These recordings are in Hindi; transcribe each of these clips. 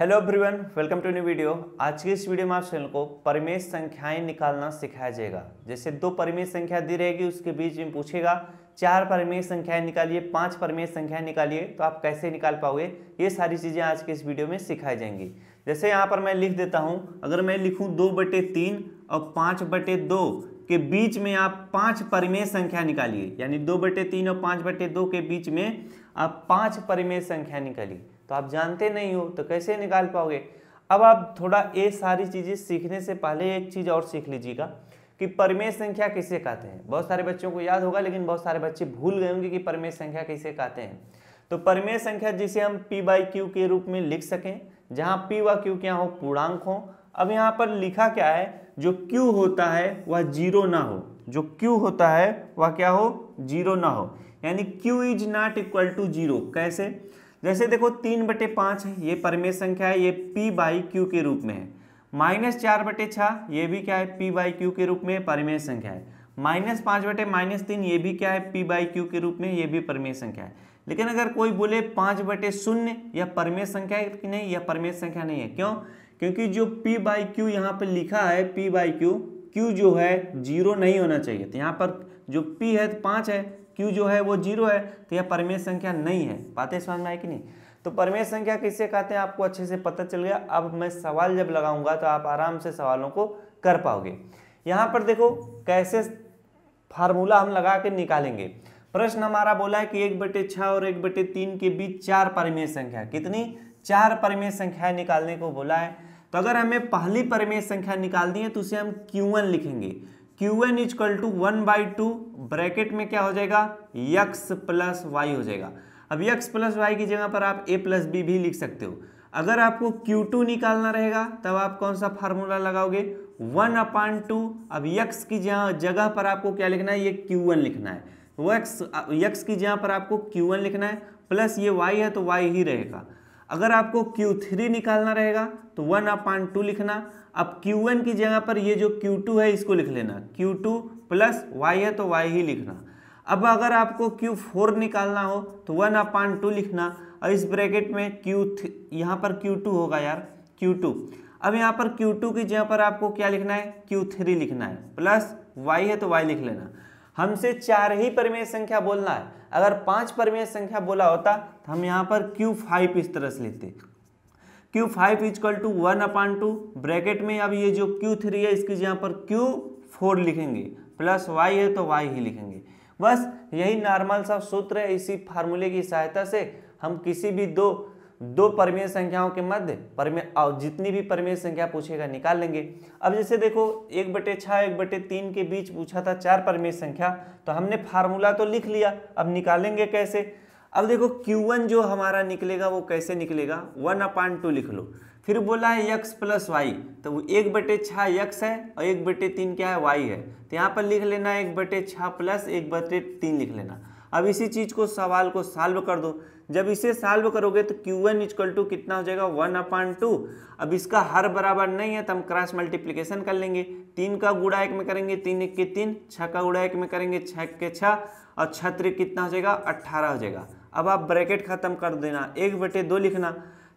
hello everyone welcome to new video आज की इस वीडियो में आप चैनल को परिमेय संख्याएं निकालना सिखाया जाएगा जैसे दो परिमेय संख्या दी रहेगी उसके बीच में पूछेगा चार परिमेय संख्याएं निकालिए पांच परिमेय संख्याएं निकालिए तो आप कैसे निकाल पाओगे ये सारी चीज़ें आज के इस वीडियो में सिखाई जाएंगी जैसे यहाँ पर मैं लिख देता हूँ अगर मैं लिखूँ दो बटे तीन और पाँच बटे दो के बीच में आप पाँच परिमेय संख्या निकालिए यानी दो बटे तीन और पाँच बटे दो के बीच में आप पाँच परिमेय संख्या निकालिए तो आप जानते नहीं हो तो कैसे निकाल पाओगे अब आप थोड़ा ये सारी चीज़ें सीखने से पहले एक चीज़ और सीख लीजिएगा कि परमेय संख्या किसे कहते हैं बहुत सारे बच्चों को याद होगा लेकिन बहुत सारे बच्चे भूल गए होंगे कि परमेय संख्या किसे कहते हैं तो परमेय संख्या जिसे हम पी बाई क्यू के रूप में लिख सकें जहाँ पी व क्यू क्या हो पूर्णांक हो अब यहाँ पर लिखा क्या है जो क्यू होता है वह जीरो ना हो जो क्यू होता है वह क्या हो जीरो ना हो यानी Q is not equal to zero कैसे जैसे देखो तीन बटे पाँच है ये परमेय संख्या है ये पी बाई क्यू के रूप में है माइनस चार बटे छः ये भी क्या है पी बाई क्यू के रूप में परमेय संख्या है माइनस पाँच बटे माइनस तीन ये भी क्या है पी बाई क्यू के रूप में ये भी परमेय संख्या है लेकिन अगर कोई बोले पाँच बटे शून्य यह परमेय संख्या है कि नहीं यह परमेय संख्या नहीं है क्यों क्योंकि जो पी बाई क्यू यहाँ पर लिखा है पी बाई क्यू क्यू जो है जीरो नहीं होना चाहिए तो यहाँ पर जो पी है तो पाँच है क्यू जो है वो जीरो है तो यह परमेय संख्या नहीं है बातें समझ में आई कि नहीं तो परमेय संख्या किससे कहते हैं आपको अच्छे से पता चल गया अब मैं सवाल जब लगाऊंगा तो आप आराम से सवालों को कर पाओगे यहाँ पर देखो कैसे फार्मूला हम लगा के निकालेंगे प्रश्न हमारा बोला है कि एक बटे छः और एक बटे तीन के बीच चार परमेय संख्या कितनी चार परमेय संख्याएं निकालने को बोला है तो अगर हमें पहली परमेय संख्या निकालनी है तो उसे हम Q1 लिखेंगे Q N equal to one by two bracket में क्या हो जाएगा यक्स प्लस वाई हो जाएगा अब यक्स प्लस वाई की जगह पर आप ए प्लस बी भी लिख सकते हो अगर आपको Q2 निकालना रहेगा तब आप कौन सा फार्मूला लगाओगे वन अपान टू अब यक्स की जहाँ जगह पर आपको क्या लिखना है ये Q1 लिखना है वो एक्स यक्स की जहाँ पर आपको Q1 लिखना है प्लस ये y है तो y ही रहेगा अगर आपको Q3 निकालना रहेगा तो वन अपान टू लिखना अब Q1 की जगह पर ये जो Q2 है इसको लिख लेना Q2 टू प्लस वाई है तो वाई ही लिखना अब अगर आपको Q4 निकालना हो तो वन अपान टू लिखना और इस ब्रैकेट में Q यहाँ पर Q2 होगा यार Q2 अब यहाँ पर Q2 की जगह पर आपको क्या लिखना है Q3 लिखना है प्लस y है तो y लिख लेना हमसे चार ही परिमेय संख्या बोलना है अगर पांच परिमेय संख्या बोला होता तो हम यहाँ पर क्यू फाइव इस तरह से लेते Q five equal to one upon two bracket में अब ये जो क्यू थ्री है इसकी यहाँ पर क्यू फोर लिखेंगे प्लस वाई है तो वाई ही लिखेंगे बस यही नॉर्मल सा सूत्र है इसी फार्मूले की सहायता से हम किसी भी दो दो परमेय संख्याओं के मध्य परमेय जितनी भी परमेय संख्या पूछेगा निकाल लेंगे अब जैसे देखो एक बटे छः एक बटे तीन के बीच पूछा था चार परमेय संख्या तो हमने फार्मूला तो लिख लिया अब निकालेंगे कैसे अब देखो Q1 जो हमारा निकलेगा वो कैसे निकलेगा वन अपान टू लिख लो फिर बोला है यक्स प्लस वाई तो वो एक बटे छः यक्स है और एक बटे तीन क्या है वाई है तो यहाँ पर लिख लेना एक बटे छः प्लस एक बटे तीन लिख लेना अब इसी चीज़ को सवाल को सॉल्व कर दो जब इसे सॉल्व करोगे तो क्यू एन इजकल टू कितना हो जाएगा वन अपॉन टू अब इसका हर बराबर नहीं है तो हम क्रॉस मल्टीप्लीकेशन कर लेंगे तीन का गुड़ा एक में करेंगे तीन एक के तीन छः का गुड़ा एक में करेंगे छः के छः और छत्र कितना हो जाएगा अट्ठारह हो जाएगा अब आप ब्रैकेट खत्म कर देना एक बटे दो लिखना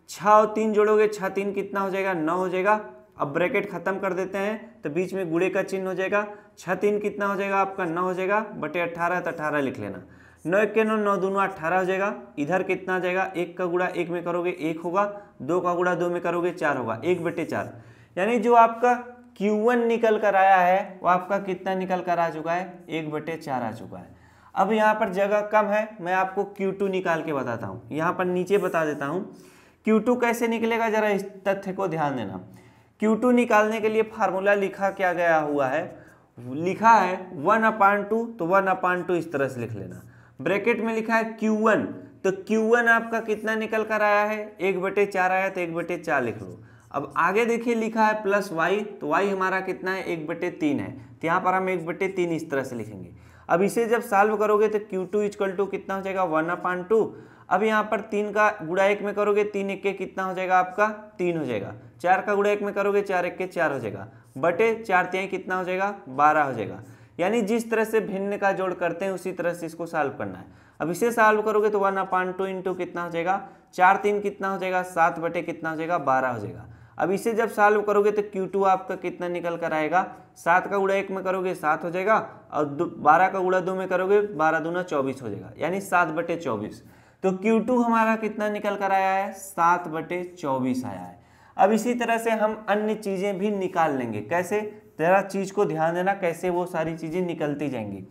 छः और तीन जोड़ोगे छः तीन कितना हो जाएगा नौ हो जाएगा अब ब्रैकेट खत्म कर देते हैं तो बीच में गुड़े का चिन्ह हो जाएगा छः तीन कितना हो जाएगा आपका नौ हो जाएगा बटे अट्ठारह तो अट्ठारह लिख लेना नौ एक के नौ नौ दोनों अट्ठारह हो जाएगा इधर कितना जाएगा एक का गुड़ा एक में करोगे एक होगा दो का गुड़ा दो में करोगे चार होगा एक बटे चार यानी जो आपका Q1 निकल कर आया है वो आपका कितना निकल कर आ चुका है एक बटे चार आ चुका है अब यहाँ पर जगह कम है मैं आपको Q2 निकाल के बताता हूँ यहाँ पर नीचे बता देता हूँ Q2 कैसे निकलेगा जरा इस तथ्य को ध्यान देना Q2 निकालने के लिए फार्मूला लिखा क्या गया हुआ है लिखा है वन अपान टू तो वन अपान टू इस तरह से लिख लेना ब्रैकेट में लिखा है क्यू वन तो क्यू वन आपका कितना निकल कर आया है एक बटे चार आया तो एक बटे चार लिख लो अब आगे देखिए लिखा है प्लस वाई तो वाई हमारा कितना है एक बटे तीन है तो यहाँ पर हम एक बटे तीन इस तरह से लिखेंगे अब इसे जब सॉल्व करोगे तो क्यू टू इजकल टू कितना हो जाएगा वन अपान टू अब यहाँ पर तीन का गुड़ा एक में करोगे तीन एक के कितना हो जाएगा आपका तीन हो जाएगा चार का गुड़ा एक में करोगे चार एक के चार हो जाएगा बटे चार त्याई कितना हो जाएगा बारह हो जाएगा यानी जिस तरह से भिन्न का जोड़ करते हैं उसी तरह से इसको सॉल्व करना है अब इसे सॉल्व करोगे तो वन अपान टू इंटू कितना हो जाएगा चार तीन कितना हो जाएगा सात बटे कितना हो जाएगा बारह हो जाएगा अब इसे जब सॉल्व करोगे तो Q2 आपका कितना निकल कर आएगा सात का उड़ा एक में करोगे सात हो जाएगा और बारह का उड़ा दो में करोगे बारह दूना चौबीस हो जाएगा यानी सात बटे चौबीस तो Q2 हमारा कितना निकल कर आया है सात बटे चौबीस आया है अब इसी तरह से हम अन्य चीज़ें भी निकाल लेंगे कैसे तेरा चीज़ को ध्यान देना कैसे वो सारी चीज़ें निकलती जाएंगी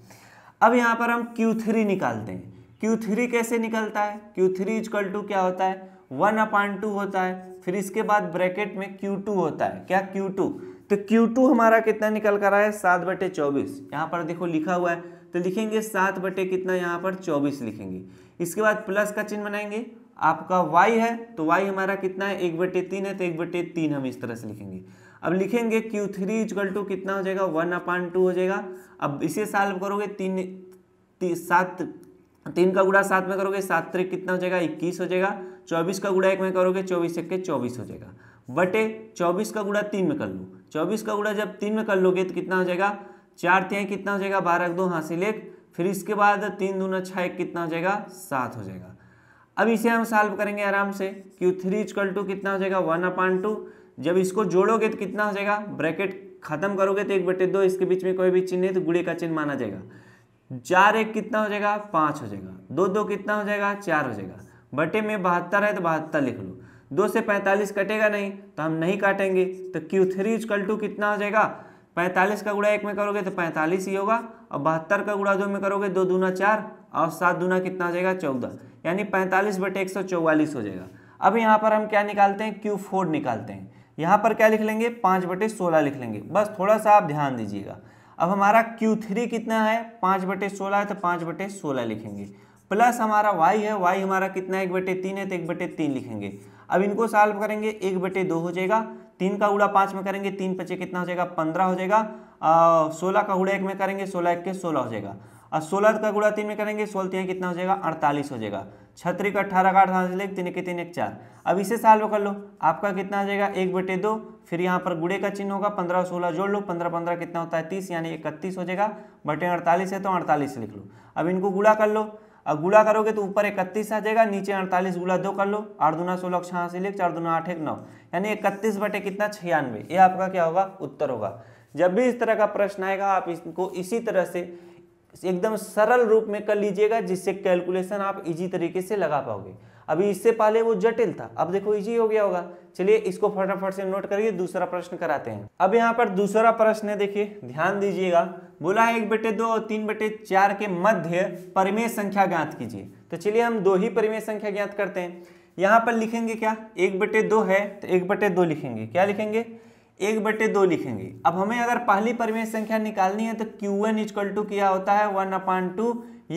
अब यहाँ पर हम Q3 निकालते हैं Q3 कैसे निकलता है Q3 थ्री इजकल टू क्या होता है वन अपान टू होता है फिर इसके बाद ब्रैकेट में Q2 होता है क्या Q2 तो Q2 हमारा कितना निकल कर आया है सात बटे चौबीस यहाँ पर देखो लिखा हुआ है तो लिखेंगे सात बटे कितना यहाँ पर चौबीस लिखेंगे इसके बाद प्लस का चिन्ह बनाएंगे आपका y है तो y हमारा कितना है एक बटे तीन है तो एक बटे तीन हम इस तरह से लिखेंगे अब लिखेंगे क्यू थ्री इजकल टू कितना हो जाएगा वन अपान टू हो जाएगा अब इसे सॉल्व करोगे तीन ती, सात तीन का गुड़ा सात में करोगे सात त्रिक कितना हो जाएगा इक्कीस हो जाएगा चौबीस का गुड़ा एक में करोगे चौबीस एक के चौबीस हो जाएगा बटे चौबीस का गुड़ा तीन में कर लो चौबीस का गुड़ा जब तीन में कर लोगे तो कितना हो जाएगा चार त्याई कितना हो जाएगा बारह दो हासिल एक फिर इसके बाद तीन दून छः एक कितना हो जाएगा सात हो जाएगा अब इसे हम सॉल्व करेंगे आराम से क्यू थ्री इजकल टू कितना हो जाएगा वन अपान टू जब इसको जोड़ोगे तो कितना हो जाएगा ब्रैकेट खत्म करोगे तो एक बटे दो इसके बीच में कोई भी चिन्ह है तो गुड़े का चिन्ह माना जाएगा चार एक कितना हो जाएगा पाँच हो जाएगा दो दो कितना हो जाएगा चार हो जाएगा बटे में बहत्तर है तो बहत्तर लिख लो दो से पैंतालीस कटेगा नहीं तो हम नहीं काटेंगे तो क्यू थ्री इजकल टू कितना हो जाएगा पैंतालीस का गुड़ा एक में करोगे तो पैंतालीस ही होगा और बहत्तर का गुड़ा दो में करोगे दो दूना चार और सात दूना कितना हो जाएगा चौदह यानी पैंतालीस बटे एक सौ चौवालीस हो जाएगा अब यहाँ पर हम क्या निकालते हैं क्यू फोर निकालते हैं यहाँ पर क्या लिख लेंगे पाँच बटे सोलह लिख लेंगे बस थोड़ा सा आप ध्यान दीजिएगा अब हमारा Q3 कितना है पाँच बटे सोलह है तो पाँच बटे सोलह लिखेंगे प्लस हमारा Y है Y हमारा कितना है एक बटे तीन है तो एक बटे तीन लिखेंगे अब इनको सॉल्व करेंगे एक बटे दो हो जाएगा तीन का उड़ा पाँच में करेंगे तीन पचे कितना हो जाएगा पंद्रह हो जाएगा सोलह का उड़ा एक में करेंगे सोलह एक के सोलह हो जाएगा और सोलह का गुड़ा तीन में करेंगे सोलह तीन कितना हो जाएगा अड़तालीस हो जाएगा छत्री का अठारह का अठारह से तीन के तीन एक चार अब इसे साल्व कर लो आपका कितना आ जाएगा एक बटे दो फिर यहाँ पर गुड़े का चिन्ह होगा पंद्रह और सोलह जोड़ लो पंद्रह पंद्रह कितना होता है तीस यानी इकतीस हो जाएगा बटे अड़तालीस है तो अड़तालीस लिख लो अब इनको गुड़ा कर लो अब गुड़ा करोगे तो ऊपर इकतीस आ जाएगा नीचे अड़तालीस गुड़ा दो कर लो आठ दुना सोलह छियासी लिख चार दुना आठ एक नौ यानी इकतीस बटे कितना छियानवे ये आपका क्या होगा उत्तर होगा जब भी इस तरह का प्रश्न आएगा आप इसको इसी तरह से एकदम सरल रूप में कर लीजिएगा जिससे कैलकुलेशन आप इजी तरीके से लगा पाओगे अभी इससे पहले वो जटिल था अब देखो इजी हो गया होगा चलिए इसको फटाफट से नोट करिए दूसरा प्रश्न कराते हैं अब यहाँ पर दूसरा प्रश्न है देखिए ध्यान दीजिएगा बोला है एक बटे दो और तीन बटे चार के मध्य परिमेय संख्या ज्ञात कीजिए तो चलिए हम दो ही परिमेय संख्या ज्ञात करते हैं यहाँ पर लिखेंगे क्या एक बटे दो है तो एक बटे दो लिखेंगे क्या लिखेंगे एक बटे दो लिखेंगे अब हमें अगर पहली परिमेय संख्या निकालनी है तो क्यू एन इजक्वल टू क्या होता है one upon two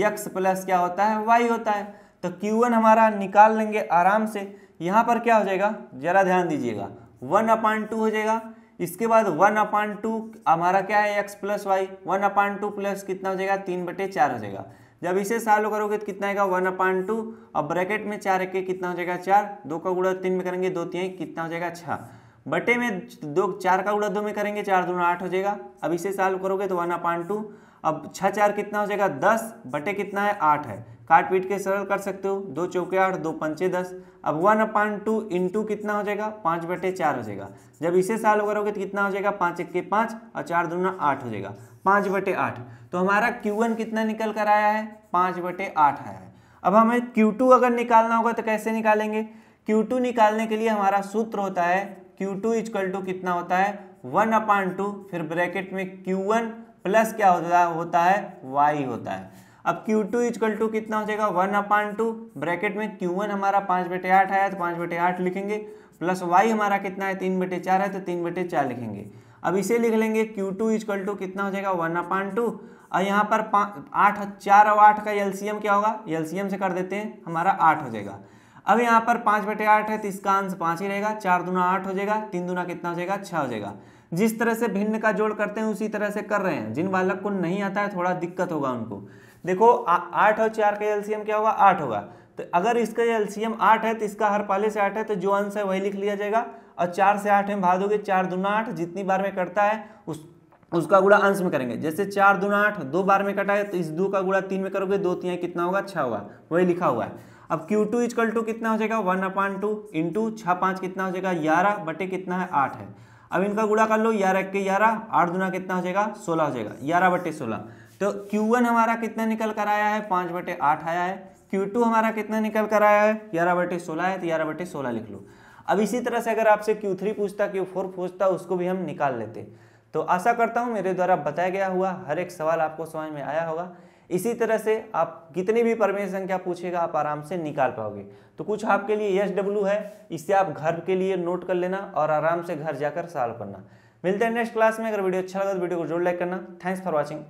x plus क्या होता है वाई होता है तो क्यू एन हमारा निकाल लेंगे आराम से यहाँ पर क्या हो जाएगा जरा ध्यान दीजिएगा वन अपान टू हो जाएगा इसके बाद वन अपान टू हमारा क्या है x plus y one upon two plus कितना हो जाएगा तीन बटे चार हो जाएगा जब इसे सालो करोगे तो कितना आएगा वन अपान टू और ब्रैकेट में चार एक कितना हो जाएगा चार दो का गुड़ा तीन में करेंगे दो तीन कितना हो जाएगा छः बटे में दो चार का उड़ा दो में करेंगे चार दूना आठ हो जाएगा अब इसे सॉल्व करोगे तो वन अपान टू अब छः चार कितना हो जाएगा दस बटे कितना है आठ है काट पीट के सरल कर सकते हो दो चौके आठ दो पंचे दस अब वन अपान टू इंटू कितना हो जाएगा पाँच बटे चार हो जाएगा जब इसे सॉल्व करोगे तो कितना हो जाएगा पाँच एक के पाँच और चार दूना आठ हो जाएगा पाँच बटे आठ तो हमारा क्यू कितना निकल कर आया है पाँच बटे आठ आया है अब हमें क्यू अगर निकालना होगा तो कैसे निकालेंगे क्यू निकालने के लिए हमारा सूत्र होता है क्यू टू इजक्ल टू कितना होता है वन अपान टू फिर ब्रैकेट में क्यू वन प्लस क्या होता है होता है वाई होता है अब क्यू टू इजक्ल टू कितना हो जाएगा वन अपान टू ब्रैकेट में क्यू वन हमारा पाँच बटे आठ आया तो पाँच बटे आठ लिखेंगे प्लस वाई हमारा कितना है तीन बटे चार है तो तीन बटे चार लिखेंगे अब इसे लिख लेंगे क्यू टू इजक्ल टू कितना हो जाएगा वन अपान टू और यहाँ पर पाँच आठ चार और आठ का एल्सियम क्या होगा एलसीएम से कर देते हैं हमारा आठ हो जाएगा अब यहाँ पर पाँच बटे आठ है तो इसका अंश पाँच ही रहेगा चार दुना आठ हो जाएगा तीन दुना कितना हो जाएगा छः हो जाएगा जिस तरह से भिन्न का जोड़ करते हैं उसी तरह से कर रहे हैं जिन बालक को नहीं आता है थोड़ा दिक्कत होगा उनको देखो आठ और चार का एलसीएम क्या होगा आठ होगा तो अगर इसका एलसीएम आठ है तो इसका हर पाले से आठ है तो जो अंश है वही लिख लिया जाएगा और चार से आठ में भाग दोगे चार दुना आठ जितनी बार में कटता है उस उसका गुड़ा अंश में करेंगे जैसे चार दुना आठ दो बार में कटा है तो इस दो का गुड़ा तीन में करोगे दो तीन कितना होगा छः होगा वही लिखा हुआ है अब Q2 टू इजकल टू कितना हो जाएगा वन अपान टू इंटू छः पाँच कितना हो जाएगा ग्यारह बटे कितना है आठ है अब इनका गुड़ा कर लो ग्यारह के ग्यारह आठ दुना कितना हो जाएगा सोलह हो जाएगा ग्यारह बटे सोलह तो Q1 हमारा कितना निकल कर आया है पाँच बटे आठ आया है Q2 हमारा कितना निकल कर आया है ग्यारह बटे सोलह है तो ग्यारह बटे सोलह लिख लो अब इसी तरह से अगर आपसे थ्री पूछता फोर पूछता उसको भी हम निकाल लेते तो आशा करता हूँ मेरे द्वारा बताया गया हुआ हर एक सवाल आपको समझ में आया होगा इसी तरह से आप कितनी भी परमेय संख्या पूछेगा आप आराम से निकाल पाओगे तो कुछ आपके लिए एस डब्ल्यू है इससे आप घर के लिए नोट कर लेना और आराम से घर जाकर साल करना मिलते हैं नेक्स्ट क्लास में अगर वीडियो अच्छा लगा तो वीडियो को जोड़ लाइक करना थैंक्स फॉर वॉचिंग